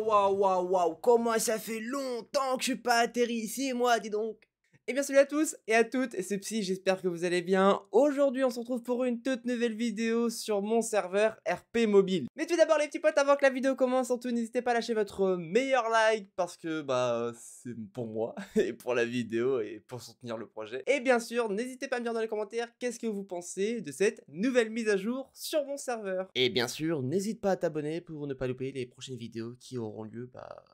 waouh, waouh, waouh, comment ça fait longtemps que je suis pas atterri ici, moi, dis donc. Et eh bien salut à tous et à toutes, c'est Psy, j'espère que vous allez bien. Aujourd'hui on se retrouve pour une toute nouvelle vidéo sur mon serveur RP Mobile. Mais tout d'abord les petits potes, avant que la vidéo commence, surtout n'hésitez pas à lâcher votre meilleur like parce que bah c'est pour moi et pour la vidéo et pour soutenir le projet. Et bien sûr, n'hésitez pas à me dire dans les commentaires qu'est-ce que vous pensez de cette nouvelle mise à jour sur mon serveur. Et bien sûr, n'hésite pas à t'abonner pour ne pas louper les prochaines vidéos qui auront lieu bah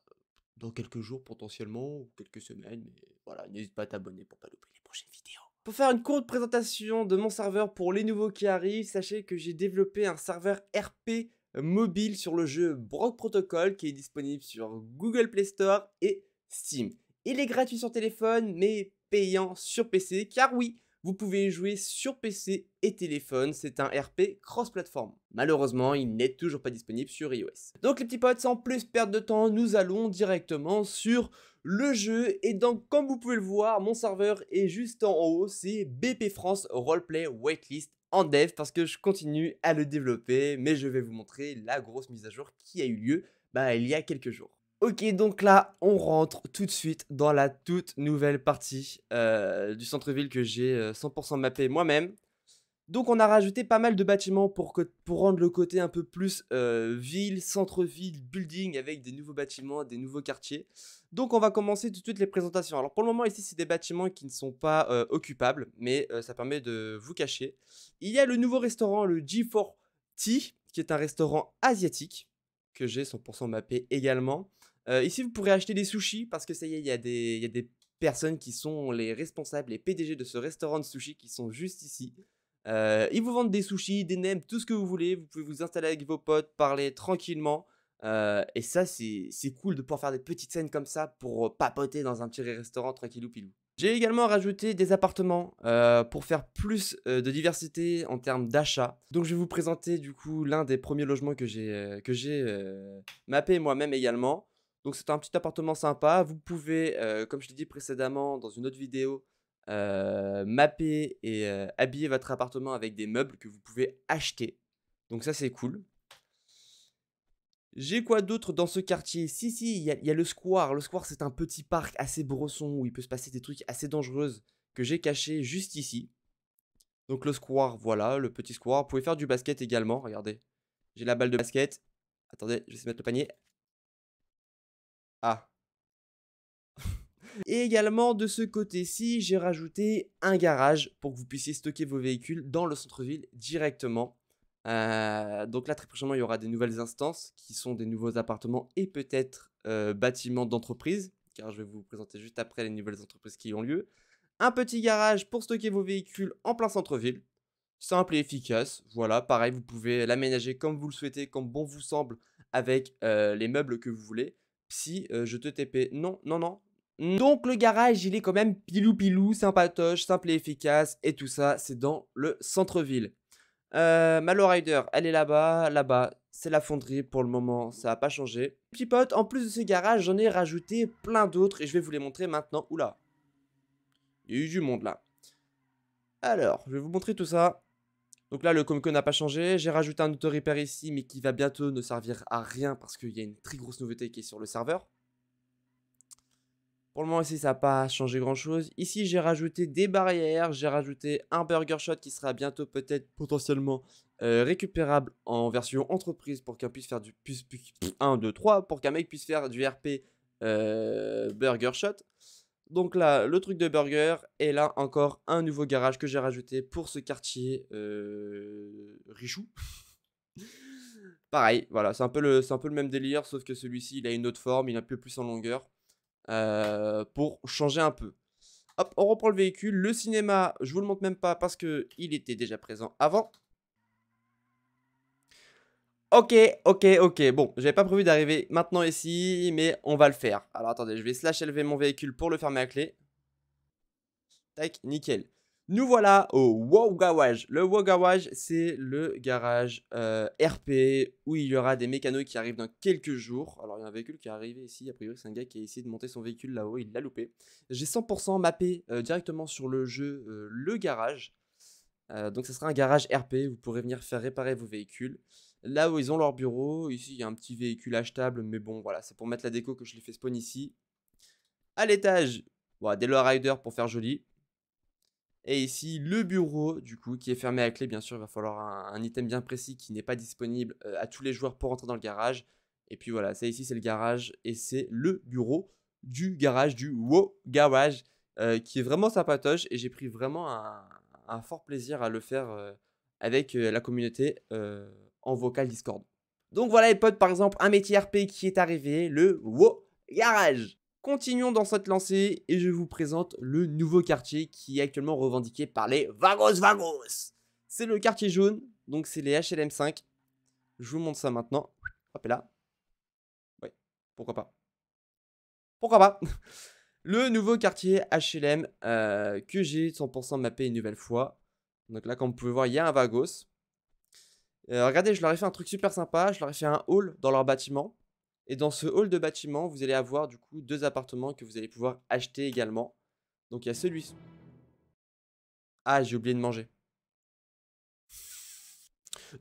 dans quelques jours potentiellement, ou quelques semaines, mais voilà, n'hésite pas à t'abonner pour pas louper les prochaines vidéos. Pour faire une courte présentation de mon serveur pour les nouveaux qui arrivent, sachez que j'ai développé un serveur RP euh, mobile sur le jeu Brock Protocol qui est disponible sur Google Play Store et Steam. Il est gratuit sur téléphone mais payant sur PC car oui, vous pouvez jouer sur PC et téléphone, c'est un RP cross-platform. Malheureusement, il n'est toujours pas disponible sur iOS. Donc les petits potes, sans plus perdre de temps, nous allons directement sur le jeu. Et donc, comme vous pouvez le voir, mon serveur est juste en haut, c'est BP France Roleplay Waitlist en dev parce que je continue à le développer, mais je vais vous montrer la grosse mise à jour qui a eu lieu bah, il y a quelques jours. Ok, donc là, on rentre tout de suite dans la toute nouvelle partie euh, du centre-ville que j'ai 100% euh, mappé moi-même. Donc on a rajouté pas mal de bâtiments pour, rendre le côté un peu plus euh, ville, centre-ville, building avec des nouveaux bâtiments, des nouveaux quartiers. Donc on va commencer tout de suite les présentations. Alors pour le moment ici c'est des bâtiments qui ne sont pas occupables mais ça permet de vous cacher. Il y a le nouveau restaurant le G4T qui est un restaurant asiatique que j'ai 100% mappé également. Euh, ici, vous pourrez acheter des sushis parce que ça y est, il y, a des personnes qui sont les responsables, les PDG de ce restaurant de sushis qui sont juste ici. Euh, ils vous vendent des sushis, des nems, tout ce que vous voulez. Vous pouvez vous installer avec vos potes, parler tranquillement. Euh, et ça, c'est cool de pouvoir faire des petites scènes comme ça pour papoter dans un petit restaurant tranquillou pilou. J'ai également rajouté des appartements pour faire plus de diversité en termes d'achat. Donc je vais vous présenter du coup l'un des premiers logements que j'ai mappé moi-même également. Donc c'est un petit appartement sympa. Vous pouvez, euh, comme je l'ai dit précédemment dans une autre vidéo, euh, mapper et euh, habiller votre appartement avec des meubles que vous pouvez acheter. Donc ça c'est cool. J'ai quoi d'autre dans ce quartier Si, si, il y, a le square. Le square c'est un petit parc assez brosson où il peut se passer des trucs assez dangereux que j'ai caché juste ici. Donc le square, voilà, le petit square. Vous pouvez faire du basket également, regardez. J'ai la balle de basket. Attendez, je vais mettre le panier. Ah. Et également de ce côté-ci, j'ai rajouté un garage pour que vous puissiez stocker vos véhicules dans le centre-ville directement. Euh, donc là, très prochainement, il y aura des nouvelles instances qui sont des nouveaux appartements et peut-être euh, bâtiments d'entreprise, car je vais vous présenter juste après les nouvelles entreprises qui ont lieu. Un petit garage pour stocker vos véhicules en plein centre-ville. Simple et efficace. Voilà, pareil, vous pouvez l'aménager comme vous le souhaitez, comme bon vous semble, avec euh, les meubles que vous voulez si euh, je te TP. Non, non, non. Donc le garage, il est quand même pilou-pilou, sympatoche, simple et efficace, et tout ça, c'est dans le centre-ville. Euh, Malo Rider, elle est là-bas, là-bas, c'est la fonderie pour le moment, ça n'a pas changé. Petit pote, en plus de ce garage, j'en ai rajouté plein d'autres, et je vais vous les montrer maintenant. Oula, il y a eu du monde là. Alors, je vais vous montrer tout ça. Donc là, le Comco n'a pas changé. J'ai rajouté un auto-repair ici, mais qui va bientôt ne servir à rien parce qu'il y a une très grosse nouveauté qui est sur le serveur. Pour le moment ici, ça n'a pas changé grand-chose. Ici, j'ai rajouté des barrières. J'ai rajouté un burger shot qui sera bientôt peut-être potentiellement euh, récupérable en version entreprise pour qu'un puisse faire du... 1, 2, 3, pour qu'un mec puisse faire du RP euh, burger shot. Donc là, le truc de burger. Et là, encore un nouveau garage que j'ai rajouté pour ce quartier euh, Richou. Pareil, voilà, c'est un, peu le, un peu le même délire, sauf que celui-ci, il a une autre forme, il est un peu plus en longueur. Euh, pour changer un peu. Hop, on reprend le véhicule. Le cinéma, je vous le montre même pas parce que il était déjà présent avant. Ok, ok, ok. Bon, j'avais pas prévu d'arriver maintenant ici, mais on va le faire. Alors attendez, je vais slash élever mon véhicule pour le fermer à clé. Tac, nickel. Nous voilà au Wow Garage. Le Wow Garage, c'est le garage euh, RP où il y aura des mécanos qui arrivent dans quelques jours. Alors, il y a un véhicule qui est arrivé ici. A priori, c'est un gars qui a essayé de monter son véhicule là-haut. Il l'a loupé. J'ai 100% mappé euh, directement sur le jeu euh, le garage. donc, ça sera un garage RP. Vous pourrez venir faire réparer vos véhicules. Là où ils ont leur bureau, ici il y a un petit véhicule achetable, mais bon voilà, c'est pour mettre la déco que je les fais spawn ici. À l'étage, voilà, des rider pour faire joli. Et ici, le bureau, du coup, qui est fermé à clé, bien sûr, il va falloir un, item bien précis qui n'est pas disponible euh, à tous les joueurs pour rentrer dans le garage. Et puis voilà, ça ici, c'est le garage et c'est le bureau du garage, du WoW Garage, euh, qui est vraiment sympatoche et j'ai pris vraiment un, fort plaisir à le faire euh, avec la communauté en vocal Discord. Donc voilà les potes, par exemple, un métier RP qui est arrivé, le Wo Garage. Continuons dans cette lancée et je vous présente le nouveau quartier qui est actuellement revendiqué par les Vagos Vagos. C'est le quartier jaune, donc c'est les HLM5. Je vous montre ça maintenant. Hop là. oui pourquoi pas. Pourquoi pas Le nouveau quartier HLM euh, que j'ai 100% mappé une nouvelle fois. Donc là, comme vous pouvez voir, il y a un Vagos. Euh, regardez, je leur ai fait un truc super sympa. Je leur ai fait un hall dans leur bâtiment. Et dans ce hall de bâtiment, vous allez avoir du coup deux appartements que vous allez pouvoir acheter également. Donc il y a celui. Ah, j'ai oublié de manger.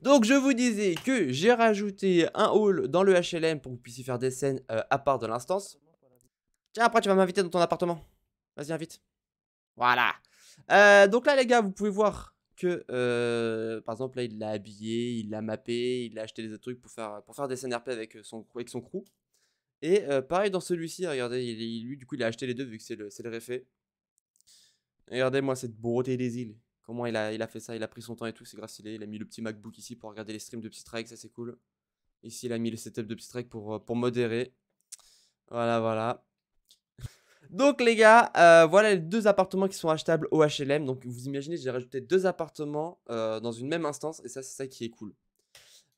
Donc je vous disais que j'ai rajouté un hall dans le HLM pour que vous puissiez faire des scènes euh, à part de l'instance. Tiens, après tu vas m'inviter dans ton appartement. Vas-y, invite. Voilà. Euh, donc là les gars, vous pouvez voir que, par exemple, là, il l'a habillé, il l'a mappé, il a acheté des trucs pour faire, pour faire des scènes RP avec son, avec son crew. Et pareil dans celui-ci, hein, regardez, il, lui, du coup, il a acheté les deux vu que c'est le, c'est le Regardez-moi cette beauté des îles. Comment il a, il a fait ça, il a pris son temps et tout, c'est grâce il, a mis le petit MacBook ici pour regarder les streams de strike ça c'est cool. Ici, il a mis le setup de Psystrike pour, pour modérer. Voilà, voilà. Donc les gars, euh, voilà les deux appartements qui sont achetables au HLM. Donc vous imaginez, j'ai rajouté deux appartements euh, dans une même instance et ça c'est ça qui est cool.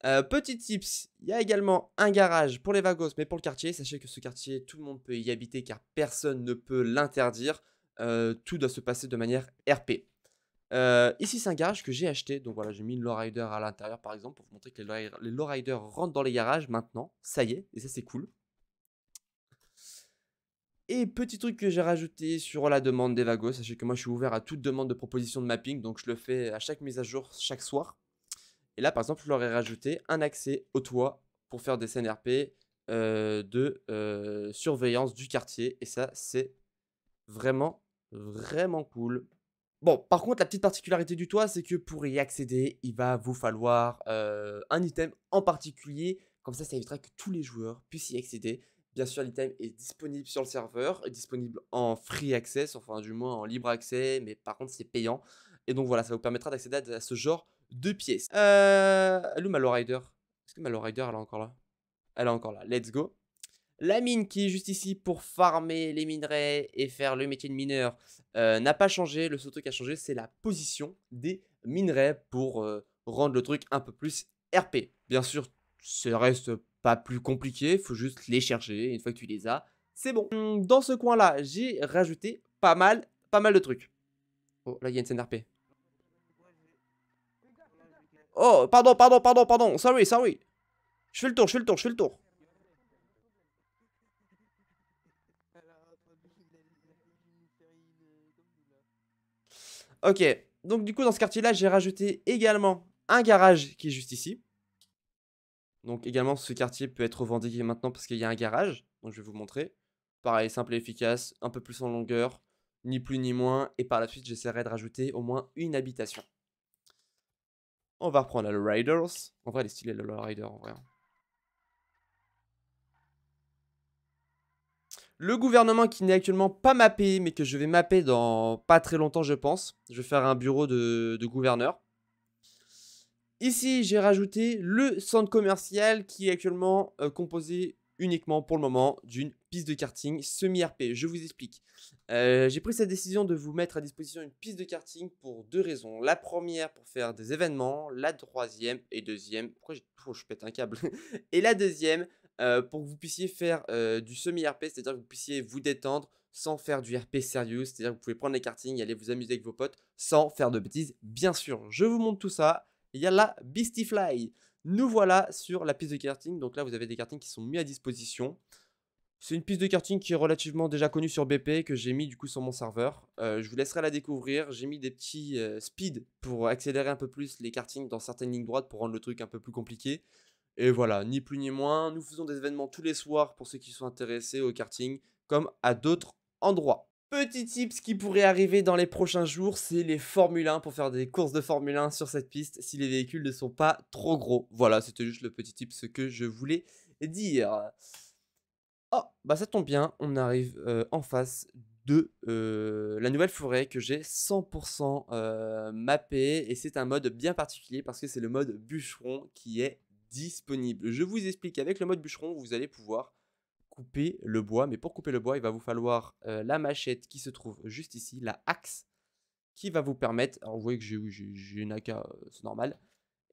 Euh, petit tips, il y a également un garage pour les vagos mais pour le quartier. Sachez que ce quartier, tout le monde peut y habiter car personne ne peut l'interdire. tout doit se passer de manière RP. ici c'est un garage que j'ai acheté, donc voilà j'ai mis une lowrider à l'intérieur par exemple pour vous montrer que les lowriders rentrent dans les garages maintenant, ça y est, et ça c'est cool. Et petit truc que j'ai rajouté sur la demande des vagos sachez que moi je suis ouvert à toute demande de proposition de mapping, donc je le fais à chaque mise à jour, chaque soir. Et là par exemple, je leur ai rajouté un accès au toit pour faire des scènes euh, de euh, surveillance du quartier. Et ça, c'est vraiment, vraiment cool. Bon, par contre, la petite particularité du toit, c'est que pour y accéder, il va vous falloir euh, un item en particulier. Comme ça, ça évitera que tous les joueurs puissent y accéder. Bien sûr, l'item est disponible sur le serveur, est disponible en free access, enfin du moins en libre accès, mais par contre c'est payant. Et donc voilà, ça vous permettra d'accéder à ce genre de pièces. Euh, elle est Est-ce que Malo Rider elle est encore là Elle est encore là, let's go. La mine qui est juste ici pour farmer les minerais et faire le métier de mineur euh, n'a pas changé. Le seul truc qui a changé, c'est la position des minerais pour euh, rendre le truc un peu plus RP. Bien sûr, ça reste plus compliqué, faut juste les chercher, une fois que tu les as, c'est bon. Hum, dans ce coin-là, j'ai rajouté pas mal, pas mal de trucs. Oh, là, il y a une scène RP. Oh, pardon, pardon, pardon, pardon, sorry, sorry. Je fais le tour, je fais le tour, je fais le tour. Ok, donc du coup dans ce quartier là j'ai rajouté également un garage qui est juste ici. Donc également, ce quartier peut être revendiqué maintenant parce qu'il y a un garage. Donc je vais vous montrer. Pareil, simple et efficace, un peu plus en longueur, ni plus ni moins. Et par la suite, j'essaierai de rajouter au moins une habitation. On va reprendre la Riders. En vrai, elle est stylée, la Rider, en vrai. Hein. Le gouvernement qui n'est actuellement pas mappé, mais que je vais mapper dans pas très longtemps, je pense. Je vais faire un bureau de gouverneur. Ici, j'ai rajouté le centre commercial qui est actuellement euh, composé uniquement pour le moment d'une piste de karting semi-RP. Je vous explique. Euh, j'ai pris cette décision de vous mettre à disposition une piste de karting pour deux raisons. La première pour faire des événements, la troisième et deuxième. Pourquoi je pète un câble Et la deuxième euh, pour que vous puissiez faire du semi-RP, c'est-à-dire que vous puissiez vous détendre sans faire du RP sérieux, c'est-à-dire que vous pouvez prendre les kartings et aller vous amuser avec vos potes sans faire de bêtises, bien sûr. Je vous montre tout ça il y a la Beastie Fly. Nous voilà sur la piste de karting. Donc là, vous avez des kartings qui sont mis à disposition. C'est une piste de karting qui est relativement déjà connue sur BP, que j'ai mis du coup sur mon serveur. Euh, je vous laisserai la découvrir. J'ai mis des petits euh, speeds pour accélérer un peu plus les kartings dans certaines lignes droites pour rendre le truc un peu plus compliqué. Et voilà, ni plus ni moins. Nous faisons des événements tous les soirs pour ceux qui sont intéressés au karting, comme à d'autres endroits. Petit tips qui pourrait arriver dans les prochains jours, c'est les Formule 1 pour faire des courses de Formule 1 sur cette piste si les véhicules ne sont pas trop gros. Voilà, c'était juste le petit tips que je voulais dire. Oh, bah ça tombe bien, on arrive euh, en face de euh, la nouvelle forêt que j'ai 100% euh, mappée et c'est un mode bien particulier parce que c'est le mode bûcheron qui est disponible. Je vous explique, avec le mode bûcheron, vous allez pouvoir couper le bois. Mais pour couper le bois, il va vous falloir euh, la machette qui se trouve juste ici, la axe, qui va vous permettre... vous voyez que j'ai une AK, euh, c'est normal.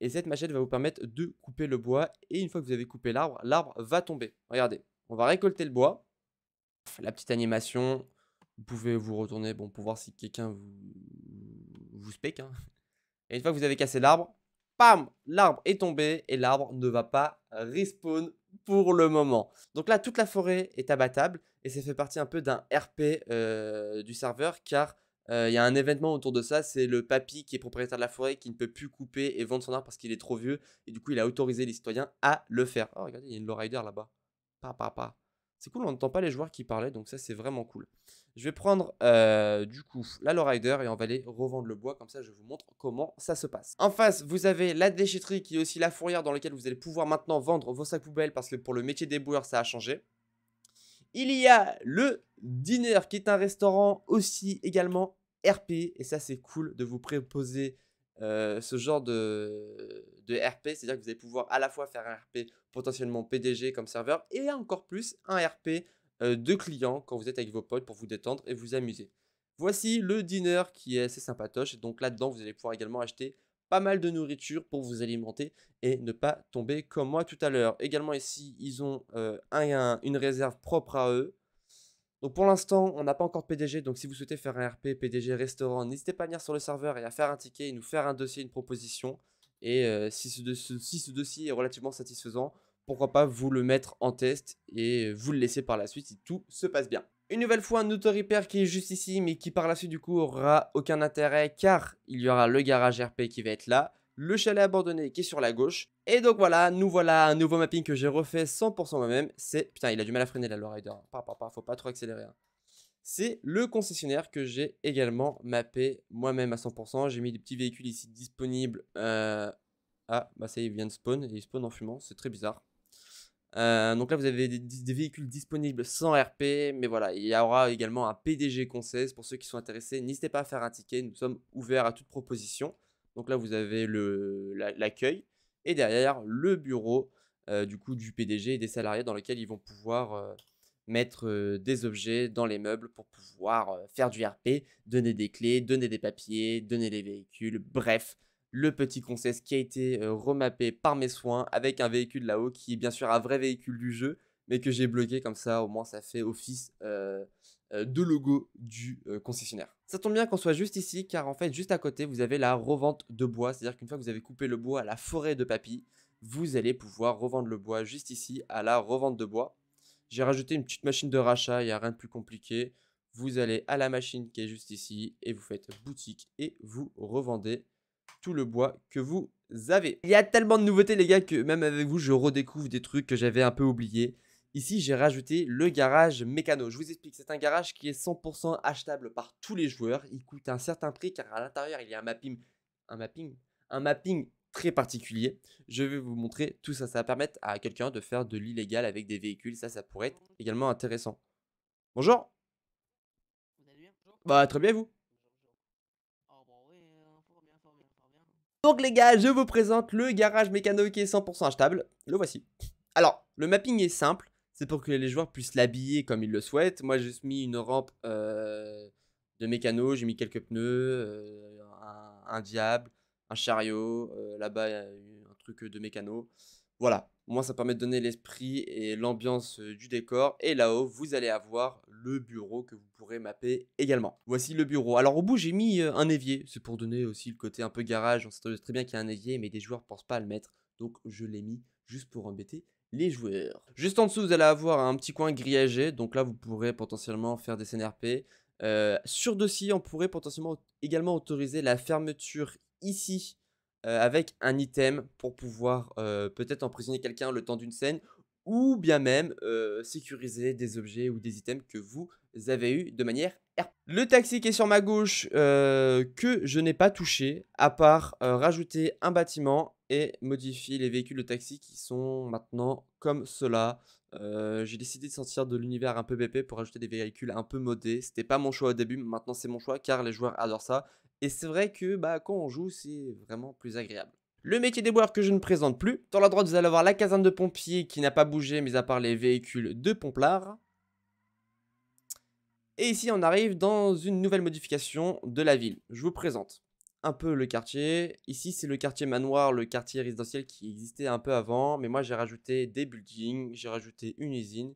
Et cette machette va vous permettre de couper le bois. Et une fois que vous avez coupé l'arbre, l'arbre va tomber. Regardez, on va récolter le bois. La petite animation, vous pouvez vous retourner bon, pour voir si quelqu'un vous, vous hein. Et une fois que vous avez cassé l'arbre, pam, l'arbre est tombé et l'arbre ne va pas respawn pour le moment. Donc là, toute la forêt est abattable et ça fait partie un peu d'un RP euh, du serveur car euh, il y a un événement autour de ça, c'est le papy qui est propriétaire de la forêt qui ne peut plus couper et vendre son arbre parce qu'il est trop vieux et du coup il a autorisé les citoyens à le faire. Oh regardez, il y a une lowrider là-bas. Pa, C'est cool, on n'entend pas les joueurs qui parlaient donc ça c'est vraiment cool. Je vais prendre euh, du coup la lowrider et on va aller revendre le bois. Comme ça, je vous montre comment ça se passe. En face, vous avez la déchetterie qui est aussi la fourrière dans laquelle vous allez pouvoir maintenant vendre vos sacs poubelles parce que pour le métier des boueurs, ça a changé. Il y a le dinner qui est un restaurant aussi également RP. Et ça, c'est cool de vous proposer euh, ce genre de, de RP, c'est-à-dire que vous allez pouvoir à la fois faire un RP potentiellement PDG comme serveur et encore plus un RP euh, Deux clients quand vous êtes avec vos potes pour vous détendre et vous amuser. Voici le dîner qui est assez sympatoche. Donc là-dedans, vous allez pouvoir également acheter pas mal de nourriture pour vous alimenter et ne pas tomber comme moi tout à l'heure. Également ici, ils ont euh, un, une réserve propre à eux. Donc pour l'instant, on n'a pas encore de PDG, donc si vous souhaitez faire un RP, PDG, restaurant, n'hésitez pas à venir sur le serveur et à faire un ticket et nous faire un dossier, une proposition. Et euh, si ce dossier est relativement satisfaisant, pourquoi pas vous le mettre en test et vous le laisser par la suite si tout se passe bien. Une nouvelle fois, un auto-repair qui est juste ici, mais qui par la suite du coup aura aucun intérêt car il y aura le garage RP qui va être là, le chalet abandonné qui est sur la gauche. Et donc voilà, nous voilà un nouveau mapping que j'ai refait 100% moi-même. C'est... Putain, il a du mal à freiner la le rider Pas, faut pas trop accélérer. Hein. C'est le concessionnaire que j'ai également mappé moi-même à 100%. J'ai mis des petits véhicules ici disponibles. Euh, ah, bah ça y il vient de spawn et il spawn en fumant. C'est très bizarre. Euh, donc là, vous avez des, véhicules disponibles sans RP, mais voilà, il y aura également un PDG conseil. Pour ceux qui sont intéressés, n'hésitez pas à faire un ticket, nous sommes ouverts à toute proposition. Donc là, vous avez l'accueil et derrière le bureau euh, du coup du PDG et des salariés dans lequel ils vont pouvoir euh, mettre des objets dans les meubles pour pouvoir faire du RP, donner des clés, donner des papiers, donner des véhicules, bref, le petit Concess qui a été euh, remappé par mes soins avec un véhicule là-haut qui est bien sûr un vrai véhicule du jeu, mais que j'ai bloqué comme ça, au moins ça fait office euh, euh, de logo du concessionnaire. Ça tombe bien qu'on soit juste ici, car en fait, juste à côté, vous avez la revente de bois, c'est-à-dire qu'une fois que vous avez coupé le bois à la forêt de papy, vous allez pouvoir revendre le bois juste ici à la revente de bois. J'ai rajouté une petite machine de rachat, il n'y a rien de plus compliqué. Vous allez à la machine qui est juste ici et vous faites boutique et vous revendez le bois que vous avez. Il y a tellement de nouveautés les gars que même avec vous je redécouvre des trucs que j'avais un peu oublié Ici j'ai rajouté le garage mécano. Je vous explique, c'est un garage qui est 100% achetable par tous les joueurs. Il coûte un certain prix car à l'intérieur il y a un mapping, un mapping, un mapping très particulier. Je vais vous montrer tout ça. Ça va permettre à quelqu'un de faire de l'illégal avec des véhicules. Ça, ça pourrait être également intéressant. Bonjour. Bah très bien vous. Donc les gars, je vous présente le garage mécano qui est 100% achetable. Le voici. Alors, le mapping est simple. C'est pour que les joueurs puissent l'habiller comme ils le souhaitent. Moi, j'ai mis une rampe euh, de mécano. J'ai mis quelques pneus, euh, un, diable, un chariot. Euh, là-bas, un truc de mécano. Voilà. Moi, ça permet de donner l'esprit et l'ambiance du décor. Et là-haut, vous allez avoir le bureau que vous pourrez mapper également. Voici le bureau. Alors au bout j'ai mis euh, un évier, c'est pour donner aussi le côté un peu garage, on sait très bien qu'il y a un évier mais des joueurs pensent pas à le mettre, donc je l'ai mis juste pour embêter les joueurs. Juste en dessous vous allez avoir un petit coin grillagé, donc là vous pourrez potentiellement faire des scènes rp euh, sur dossier on pourrait potentiellement également autoriser la fermeture ici euh, avec un item pour pouvoir peut-être emprisonner quelqu'un le temps d'une scène ou bien même sécuriser des objets ou des items que vous avez eu de manière Le taxi qui est sur ma gauche que je n'ai pas touché à part rajouter un bâtiment et modifier les véhicules de taxi qui sont maintenant comme cela. J'ai décidé de sortir de l'univers un peu BP pour ajouter des véhicules un peu modés. C'était pas mon choix au début, mais maintenant c'est mon choix car les joueurs adorent ça. Et c'est vrai que bah, quand on joue, c'est vraiment plus agréable. Le métier des boueurs que je ne présente plus. Dans la droite, vous allez avoir la caserne de pompiers qui n'a pas bougé, mis à part les véhicules de Pomplard. Et ici, on arrive dans une nouvelle modification de la ville. Je vous présente un peu le quartier. Ici, c'est le quartier manoir, le quartier résidentiel qui existait un peu avant. Mais moi, j'ai rajouté des buildings, j'ai rajouté une usine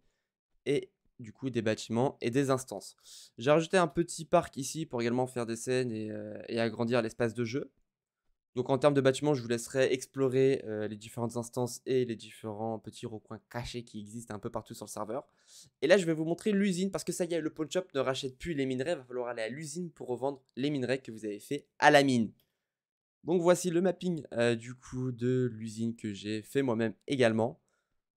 et du coup des bâtiments et des instances. J'ai rajouté un petit parc ici pour également faire des scènes et euh, agrandir l'espace de jeu. Donc en termes de bâtiments, je vous laisserai explorer euh, les différentes instances et les différents petits recoins cachés qui existent un peu partout sur le serveur. Et là, je vais vous montrer l'usine parce que ça y est, le pawn shop ne rachète plus les minerais. Il va falloir aller à l'usine pour revendre les minerais que vous avez fait à la mine. Donc voici le mapping euh, du coup de l'usine que j'ai fait moi-même également.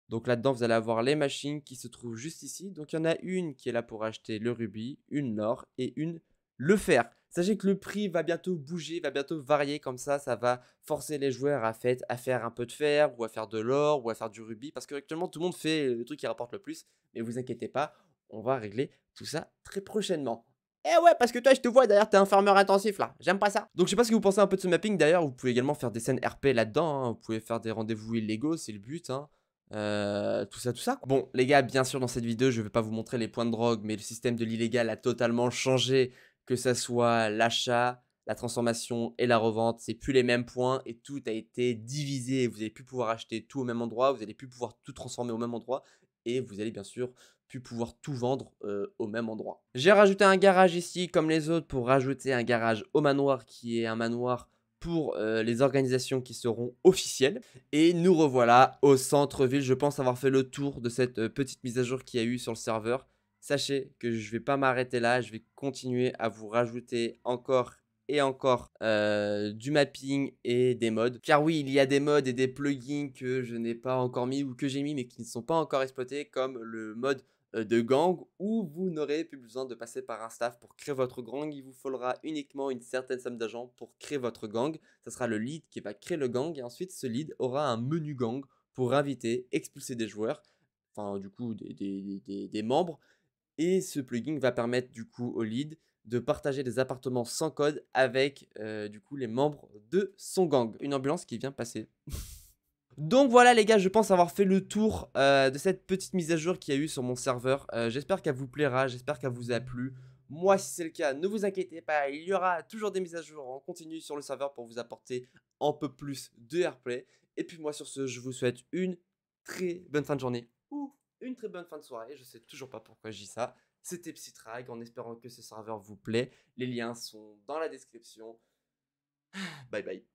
Donc là-dedans, vous allez avoir les machines qui se trouvent juste ici. Donc il y en a une qui est là pour acheter le rubis, une l'or et une le faire. Sachez que le prix va bientôt bouger, va bientôt varier comme ça, ça va forcer les joueurs à, faire un peu de fer ou à faire de l'or ou à faire du rubis parce que tout le monde fait le truc qui rapporte le plus. Mais vous inquiétez pas, on va régler tout ça très prochainement. Eh ouais, parce que toi, je te vois, d'ailleurs, t'es un farmer intensif là. J'aime pas ça. Donc, je sais pas ce que vous pensez un peu de ce mapping. D'ailleurs, vous pouvez également faire des scènes RP là-dedans. Hein. Vous pouvez faire des rendez-vous illégaux, c'est le but. Hein. Euh, tout ça, tout ça. Bon, les gars, bien sûr, dans cette vidéo, je vais pas vous montrer les points de drogue, mais le système de l'illégal a totalement changé que ça soit l'achat, la transformation et la revente, c'est plus les mêmes points et tout a été divisé. Vous n'allez plus pouvoir acheter tout au même endroit, vous allez plus pouvoir tout transformer au même endroit et vous allez bien sûr plus pouvoir tout vendre euh, au même endroit. J'ai rajouté un garage ici comme les autres pour rajouter un garage au manoir qui est un manoir pour euh, les organisations qui seront officielles. Et nous revoilà au centre-ville. Je pense avoir fait le tour de cette euh, petite mise à jour qu'il y a eu sur le serveur sachez que je ne vais pas m'arrêter là, je vais continuer à vous rajouter encore et encore euh, du mapping et des modes. Car oui, il y a des modes et des plugins que je n'ai pas encore mis ou que j'ai mis mais qui ne sont pas encore exploités comme le mode euh, de gang où vous n'aurez plus besoin de passer par un staff pour créer votre gang. Il vous faudra uniquement une certaine somme d'argent pour créer votre gang. Ce sera le lead qui va créer le gang et ensuite ce lead aura un menu gang pour inviter, expulser des joueurs, enfin du coup des membres et ce plugin va permettre du coup au lead de partager des appartements sans code avec euh, du coup les membres de son gang. Une ambulance qui vient passer. Donc voilà les gars, je pense avoir fait le tour euh, de cette petite mise à jour qu'il y a eu sur mon serveur. Euh, j'espère qu'elle vous plaira, j'espère qu'elle vous a plu. Moi, si c'est le cas, ne vous inquiétez pas, il y aura toujours des mises à jour en continu sur le serveur pour vous apporter un peu plus de Airplay. Et puis moi, sur ce, je vous souhaite une très bonne fin de journée une très bonne fin de soirée. Je sais toujours pas pourquoi je dis ça. C'était Psytrag en espérant que ce serveur vous plaît. Les liens sont dans la description. Bye bye.